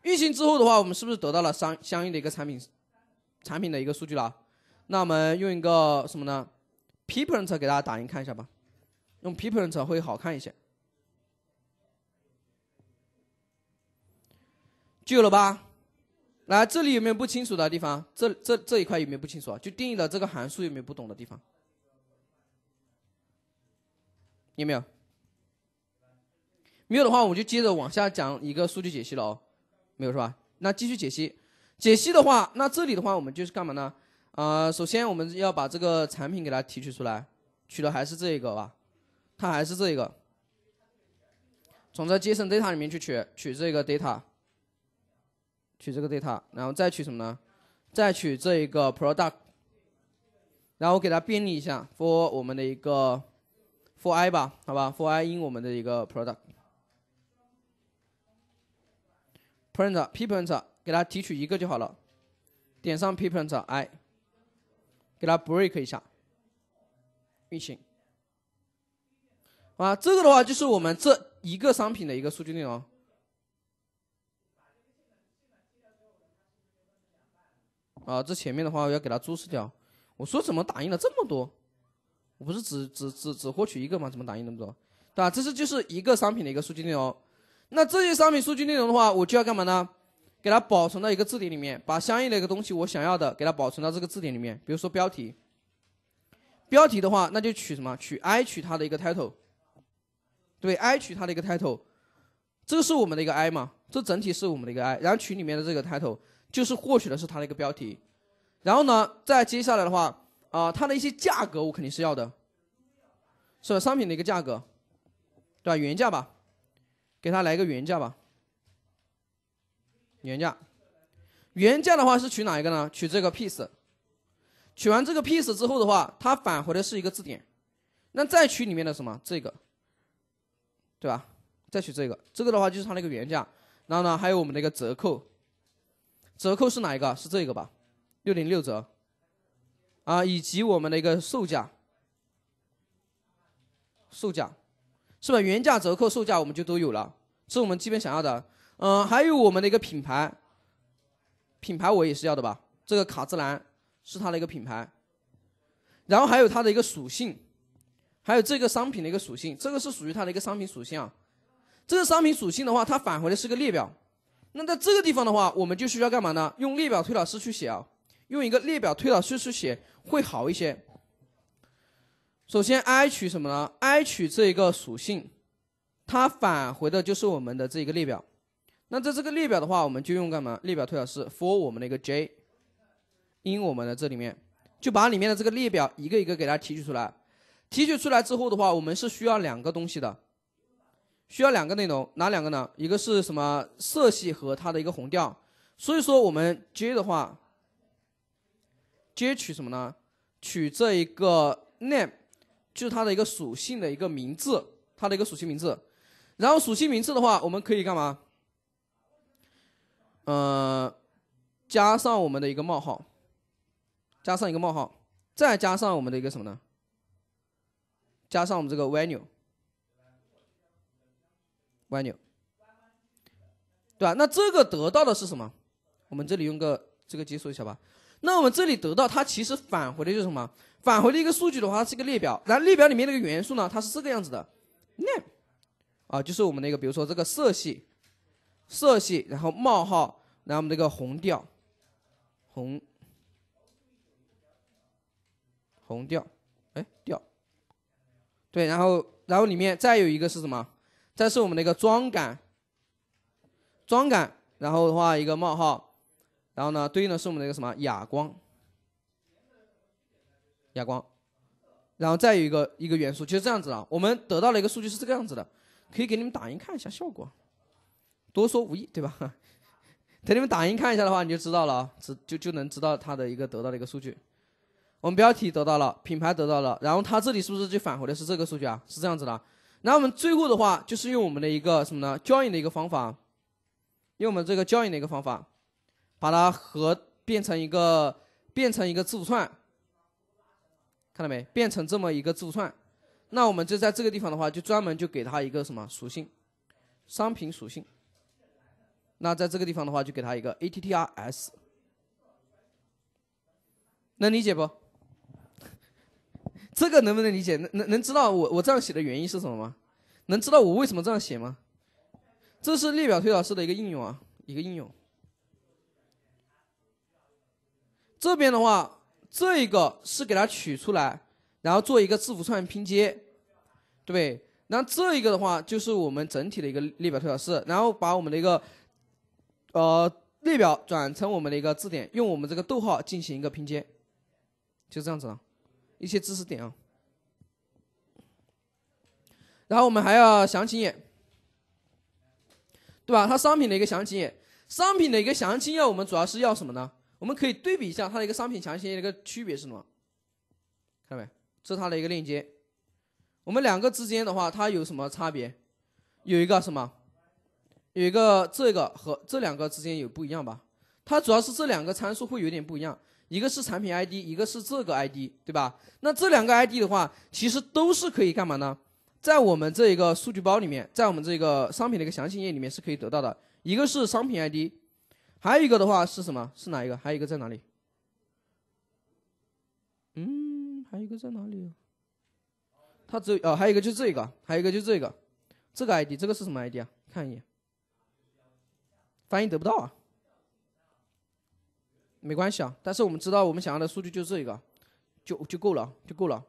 运行之后的话，我们是不是得到了相相应的一个产品产品的一个数据了？那我们用一个什么呢 p p r i n t 给大家打印看一下吧，用 p p r i n t 会好看一些，就有了吧？来，这里有没有不清楚的地方？这这这一块有没有不清楚？就定义的这个函数有没有不懂的地方？有没有？没有的话，我就接着往下讲一个数据解析了哦。没有是吧？那继续解析，解析的话，那这里的话，我们就是干嘛呢？呃，首先我们要把这个产品给它提取出来，取的还是这一个吧，它还是这一个，从这 Json data 里面去取，取这个 data，取这个 data，然后再取什么呢？再取这一个 product，然后给它便利一下 for 我们的一个 for i 吧，好吧 for i in 我们的一个 product，print p print 给它提取一个就好了，点上 p print i。给它 break 一下，运行。啊，这个的话就是我们这一个商品的一个数据内容。啊，这前面的话我要给它注释掉。我说怎么打印了这么多？我不是只只只只获取一个吗？怎么打印那么多？对吧？这是就是一个商品的一个数据内容。那这些商品数据内容的话，我就要干嘛呢？给它保存到一个字典里面，把相应的一个东西我想要的给它保存到这个字典里面。比如说标题，标题的话，那就取什么？取 I 取它的一个 title，对，I 取它的一个 title，这个是我们的一个 I 嘛？这整体是我们的一个 I。然后取里面的这个 title，就是获取的是它的一个标题。然后呢，再接下来的话，啊，它的一些价格我肯定是要的，是吧？商品的一个价格，对吧？原价吧，给它来一个原价吧。原价，原价的话是取哪一个呢？取这个 piece，取完这个 piece 之后的话，它返回的是一个字典，那再取里面的什么？这个，对吧？再取这个，这个的话就是它那个原价，然后呢，还有我们的一个折扣，折扣是哪一个是这个吧？六点六折，啊，以及我们的一个售价，售价，是吧？原价、折扣、售价，我们就都有了，是我们基本想要的。嗯，还有我们的一个品牌，品牌我也是要的吧？这个卡姿兰是它的一个品牌，然后还有它的一个属性，还有这个商品的一个属性，这个是属于它的一个商品属性啊。这个商品属性的话，它返回的是个列表。那在这个地方的话，我们就需要干嘛呢？用列表推导式去写啊，用一个列表推导式去写会好一些。首先，i 取什么呢？i 取这一个属性，它返回的就是我们的这一个列表。那在这个列表的话，我们就用干嘛？列表推导式 for 我们的一个 j，in 我们的这里面，就把里面的这个列表一个一个给它提取出来。提取出来之后的话，我们是需要两个东西的，需要两个内容，哪两个呢？一个是什么色系和它的一个红调。所以说我们 j 的话，j 取什么呢？取这一个 name，就是它的一个属性的一个名字，它的一个属性名字。然后属性名字的话，我们可以干嘛？呃，加上我们的一个冒号，加上一个冒号，再加上我们的一个什么呢？加上我们这个 v e l u e v a l u e 对吧？那这个得到的是什么？我们这里用个这个接收一下吧。那我们这里得到，它其实返回的就是什么？返回的一个数据的话，是一个列表。然后列表里面的一个元素呢，它是这个样子的 name，啊，就是我们的一个，比如说这个色系。色系，然后冒号，然后我们这个红调，红红调，哎调，对，然后然后里面再有一个是什么？再是我们的一个妆感，妆感，然后的话一个冒号，然后呢对应的是我们的一个什么哑光，哑光，然后再有一个一个元素，就是这样子的，我们得到了一个数据是这个样子的，可以给你们打印看一下效果。多说无益，对吧？等你们打印看一下的话，你就知道了啊，知就就能知道它的一个得到的一个数据。我们标题得到了，品牌得到了，然后它这里是不是就返回的是这个数据啊？是这样子的。那我们最后的话，就是用我们的一个什么呢？join 的一个方法，用我们这个 join 的一个方法，把它合变成一个变成一个字符串。看到没？变成这么一个字符串。那我们就在这个地方的话，就专门就给它一个什么属性？商品属性。那在这个地方的话，就给它一个 a t t r s，能理解不？这个能不能理解？能能能知道我我这样写的原因是什么吗？能知道我为什么这样写吗？这是列表推导式的一个应用啊，一个应用。这边的话，这一个是给它取出来，然后做一个字符串拼接，对不对？那这一个的话，就是我们整体的一个列表推导式，然后把我们的一个。呃，列表转成我们的一个字典，用我们这个逗号进行一个拼接，就这样子了。一些知识点啊，然后我们还要详情页，对吧？它商品的一个详情页，商品的一个详情页，我们主要是要什么呢？我们可以对比一下它的一个商品详情页的一个区别是什么？看到没？这是它的一个链接，我们两个之间的话，它有什么差别？有一个什么？有一个这个和这两个之间有不一样吧？它主要是这两个参数会有点不一样，一个是产品 ID，一个是这个 ID，对吧？那这两个 ID 的话，其实都是可以干嘛呢？在我们这一个数据包里面，在我们这个商品的一个详情页里面是可以得到的。一个是商品 ID，还有一个的话是什么？是哪一个？还有一个在哪里？嗯，还有一个在哪里？它只有哦，还有一个就这个，还有一个就这个，这个 ID 这个是什么 ID 啊？看一眼。翻译得不到啊，没关系啊。但是我们知道，我们想要的数据就这一个，就就够了，就够了。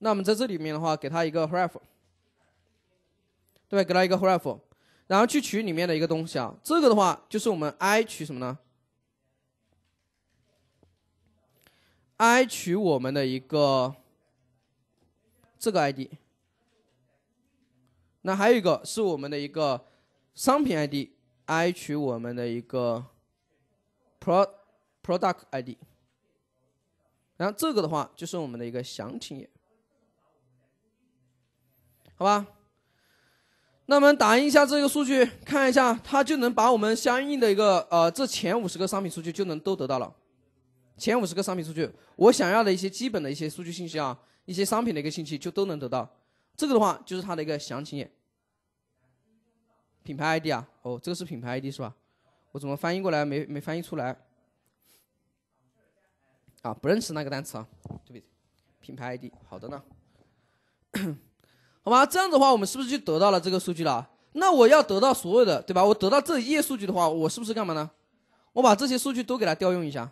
那我们在这里面的话，给它一个 href，对对？给它一个 href，然后去取里面的一个东西啊。这个的话就是我们 i 取什么呢？i 取我们的一个这个 id。那还有一个是我们的一个商品 id。I 取我们的一个 pro product ID，然后这个的话就是我们的一个详情页，好吧？那我们打印一下这个数据，看一下，它就能把我们相应的一个呃这前五十个商品数据就能都得到了。前五十个商品数据，我想要的一些基本的一些数据信息啊，一些商品的一个信息就都能得到。这个的话就是它的一个详情页。品牌 ID 啊，哦，这个是品牌 ID 是吧？我怎么翻译过来没没翻译出来？啊，不认识那个单词啊。对不起，品牌 ID，好的呢。好吧，这样的话，我们是不是就得到了这个数据了？那我要得到所有的，对吧？我得到这一页数据的话，我是不是干嘛呢？我把这些数据都给它调用一下，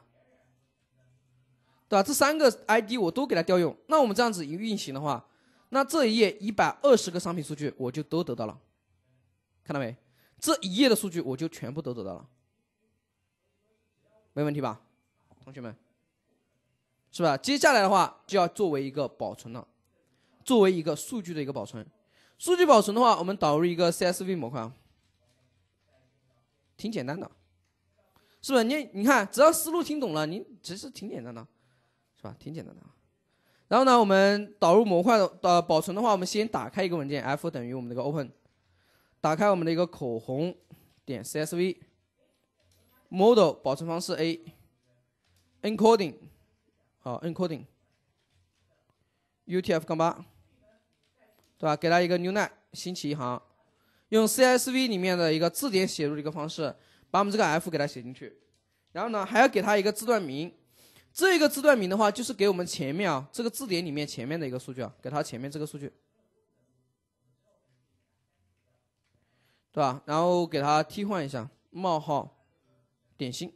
对吧？这三个 ID 我都给它调用。那我们这样子一运行的话，那这一页一百二十个商品数据我就都得到了。看到没？这一页的数据我就全部都得到了，没问题吧，同学们，是吧？接下来的话就要作为一个保存了，作为一个数据的一个保存。数据保存的话，我们导入一个 CSV 模块啊，挺简单的，是吧？你你看，只要思路听懂了，你其实挺简单的，是吧？挺简单的啊。然后呢，我们导入模块的呃保存的话，我们先打开一个文件，f 等于我们这个 open。打开我们的一个口红点 CSV model 保存方式 A encoding 好 encoding UTF-8 对吧？给它一个 newline 新起一行，用 CSV 里面的一个字典写入的一个方式，把我们这个 f 给它写进去。然后呢，还要给它一个字段名。这个字段名的话，就是给我们前面啊这个字典里面前面的一个数据啊，给它前面这个数据。对吧？然后给它替换一下冒号，点心，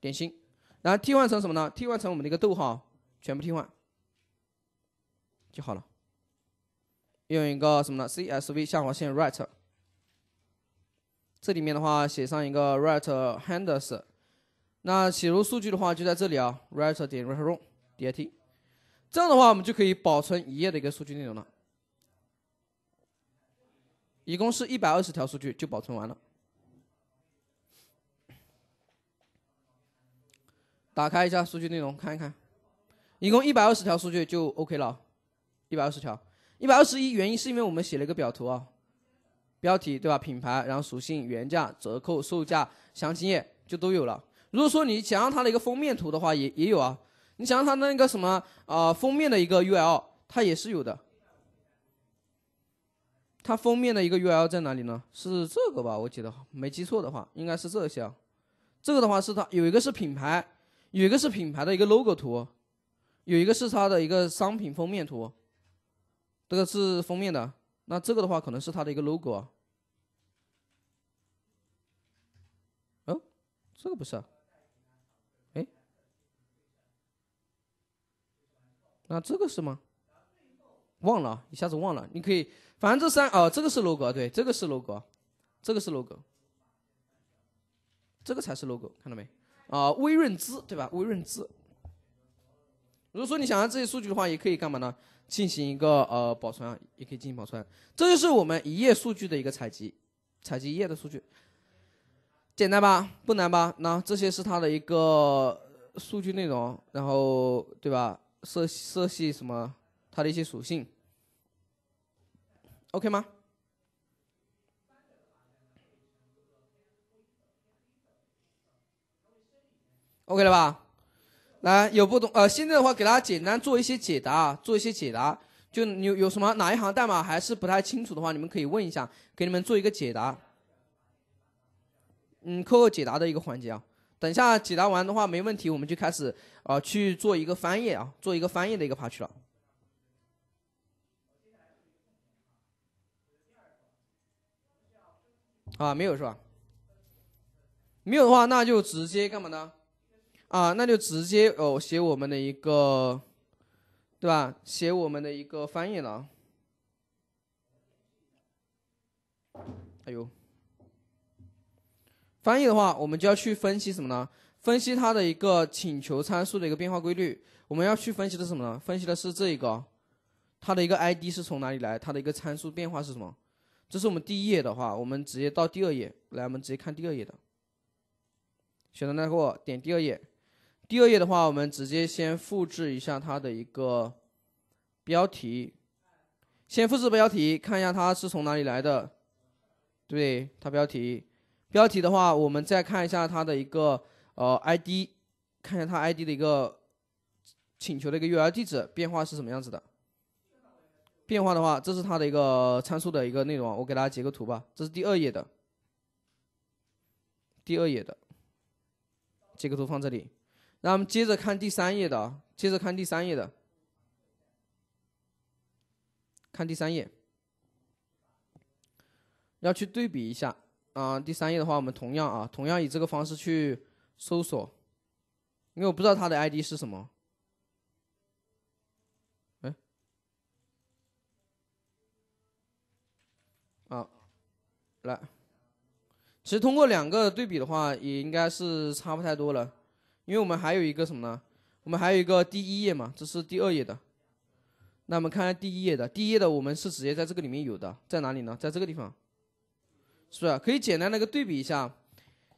点心，然后替换成什么呢？替换成我们的一个逗号，全部替换就好了。用一个什么呢？CSV 下划线 r i g h t 这里面的话写上一个 r i g h t handles，那写入数据的话就在这里啊 r i g h t 点 write room dt，这样的话我们就可以保存一页的一个数据内容了。一共是一百二十条数据就保存完了，打开一下数据内容看一看，一共一百二十条数据就 OK 了，一百二十条，一百二十一原因是因为我们写了一个表图啊，标题对吧？品牌，然后属性、原价、折扣、售价、详情页就都有了。如果说你想要它的一个封面图的话，也也有啊。你想要它那个什么啊封面的一个 URL，它也是有的。它封面的一个 URL 在哪里呢？是这个吧？我记得没记错的话，应该是这些啊。这个的话是它有一个是品牌，有一个是品牌的一个 logo 图，有一个是它的一个商品封面图。这个是封面的，那这个的话可能是它的一个 logo。哦，这个不是啊。哎，那这个是吗？忘了一下子忘了，你可以，反正这三啊，这个是 logo，对，这个是 logo，这个是 logo，这个才是 logo，看到没？啊，微润资对吧？微润资。如果说你想要这些数据的话，也可以干嘛呢？进行一个呃保存，也可以进行保存。这就是我们一页数据的一个采集，采集一页的数据，简单吧？不难吧？那这些是它的一个数据内容，然后对吧？色色系什么？它的一些属性，OK 吗？OK 了吧？来，有不懂呃，现在的话给大家简单做一些解答啊，做一些解答。就你有什么哪一行代码还是不太清楚的话，你们可以问一下，给你们做一个解答。嗯，Q Q 解答的一个环节啊。等一下解答完的话，没问题，我们就开始呃去做一个翻页啊，做一个翻页的一个爬取了。啊，没有是吧？没有的话，那就直接干嘛呢？啊，那就直接哦，写我们的一个，对吧？写我们的一个翻译了。哎呦，翻译的话，我们就要去分析什么呢？分析它的一个请求参数的一个变化规律。我们要去分析的是什么呢？分析的是这一个，它的一个 ID 是从哪里来？它的一个参数变化是什么？这是我们第一页的话，我们直接到第二页来，我们直接看第二页的。选择那个点第二页，第二页的话，我们直接先复制一下它的一个标题，先复制标题，看一下它是从哪里来的。对，它标题，标题的话，我们再看一下它的一个呃 ID，看一下它 ID 的一个请求的一个 URL 地址变化是什么样子的。变化的话，这是它的一个参数的一个内容，我给大家截个图吧，这是第二页的，第二页的，截个图放这里。那我们接着看第三页的啊，接着看第三页的，看第三页，要去对比一下啊。第三页的话，我们同样啊，同样以这个方式去搜索，因为我不知道它的 ID 是什么。来，其实通过两个对比的话，也应该是差不太多了。因为我们还有一个什么呢？我们还有一个第一页嘛，这是第二页的。那我们看看第一页的，第一页的我们是直接在这个里面有的，在哪里呢？在这个地方，是不是？可以简单的个对比一下，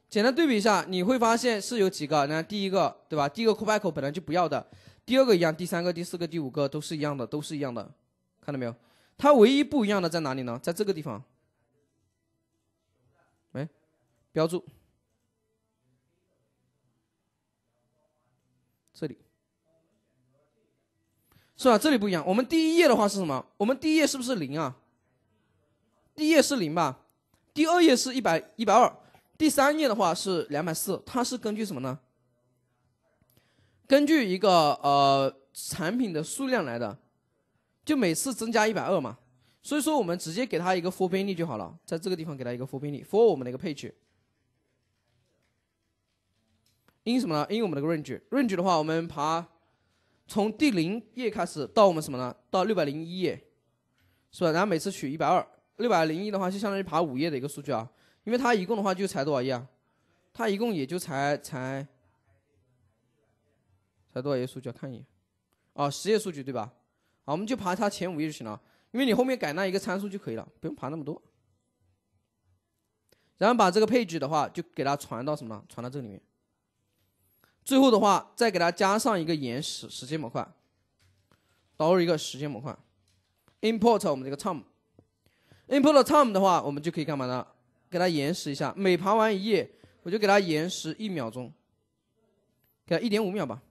简单对比一下，你会发现是有几个？那第一个，对吧？第一个库牌口本来就不要的，第二个一样，第三个、第四个、第五个都是一样的，都是一样的，看到没有？它唯一不一样的在哪里呢？在这个地方。标注这里是吧？这里不一样。我们第一页的话是什么？我们第一页是不是零啊？第一页是零吧？第二页是一百一百二，第三页的话是两百四。它是根据什么呢？根据一个呃产品的数量来的，就每次增加一百二嘛。所以说，我们直接给它一个浮点数就好了，在这个地方给它一个浮点数，for 我们的一个配置。因什么呢？因我们那个 range，range 的话，我们爬从第零页开始到我们什么呢？到六百零一页，是吧？然后每次取一百二，六百零一的话就相当于爬五页的一个数据啊。因为它一共的话就才多少页啊？它一共也就才才才多少页数据？啊？看一眼啊，十页数据对吧？啊，我们就爬它前五页就行了，因为你后面改那一个参数就可以了，不用爬那么多。然后把这个配置的话就给它传到什么呢？传到这里面。最后的话，再给它加上一个延时时间模块，导入一个时间模块，import 我们这个 time，import time 的话，我们就可以干嘛呢？给它延时一下，每爬完一页，我就给它延时一秒钟，给它一点五秒吧，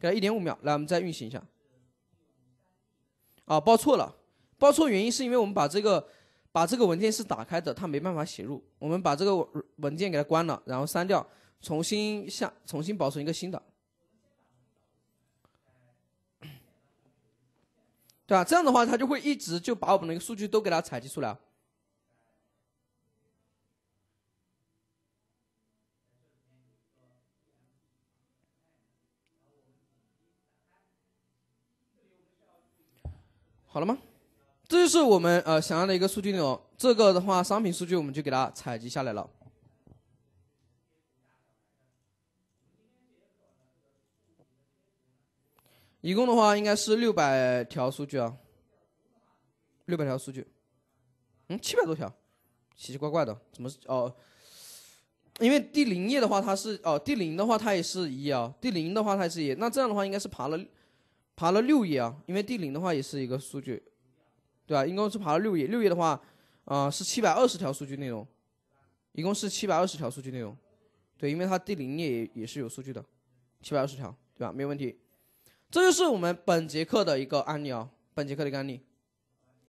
给它一点五秒。来，我们再运行一下。啊，报错了，报错原因是因为我们把这个把这个文件是打开的，它没办法写入。我们把这个文件给它关了，然后删掉。重新下，重新保存一个新的，对吧？这样的话，它就会一直就把我们的一个数据都给它采集出来。好了吗？这就是我们呃想要的一个数据内容。这个的话，商品数据我们就给它采集下来了。一共的话应该是六百条数据啊，六百条数据，嗯，七百多条，奇奇怪怪的，怎么哦？因为第零页的话它是哦，第零的话它也是一页啊，第零的话它也是一，那这样的话应该是爬了爬了六页啊，因为第零的话也是一个数据，对吧？一共是爬了六页，六页的话啊是七百二十条数据内容，一共是七百二十条数据内容，对，因为它第零页也也是有数据的，七百二十条，对吧？没有问题。这就是我们本节课的一个案例啊，本节课的一个案例。